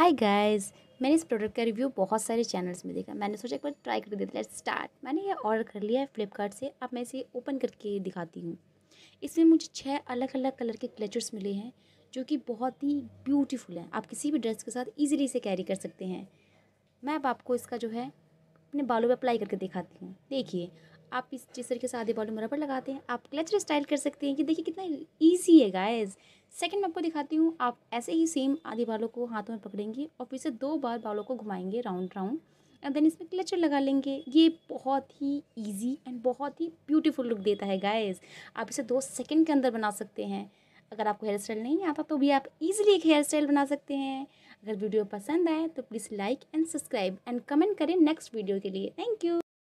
hi guys मैंने इस product का रिव्यू बहुत सारे चैनल्स में देखा मैंने सोचा एक बार ट्राई करके देते लेट्स स्टार्ट मैंने ये ऑर्डर कर लिया है फ्लिपकार्ट से अब मैं इसे ओपन करके दिखाती हूँ इसमें मुझे छः अलग अलग कलर के क्लचर्स मिले हैं जो कि बहुत ही ब्यूटीफुल हैं आप किसी भी ड्रेस के साथ ईजिली इसे कैरी कर सकते हैं मैं अब आपको इसका जो है अपने बालों पर अप्लाई करके दिखाती हूँ देखिए आप इस जिस तरीके से आधे बालों में रबड़ लगाते हैं आप क्लचर स्टाइल कर सकते हैं कि देखिए कितना ईजी है गाइज़ सेकंड मैं आपको दिखाती हूँ आप ऐसे ही सेम आधे बालों को हाथों में पकड़ेंगे और फिर से दो बार बालों को घुमाएंगे राउंड राउंड एंड देन इसमें क्लचर लगा लेंगे ये बहुत ही ईजी एंड बहुत ही ब्यूटीफुल लुक देता है गाइस आप इसे दो सेकेंड के अंदर बना सकते हैं अगर आपको हेयर स्टाइल नहीं आता तो भी आप इजीली एक हेयर स्टाइल बना सकते हैं अगर वीडियो पसंद आए तो please like and subscribe and comment करें नेक्स्ट वीडियो के लिए थैंक यू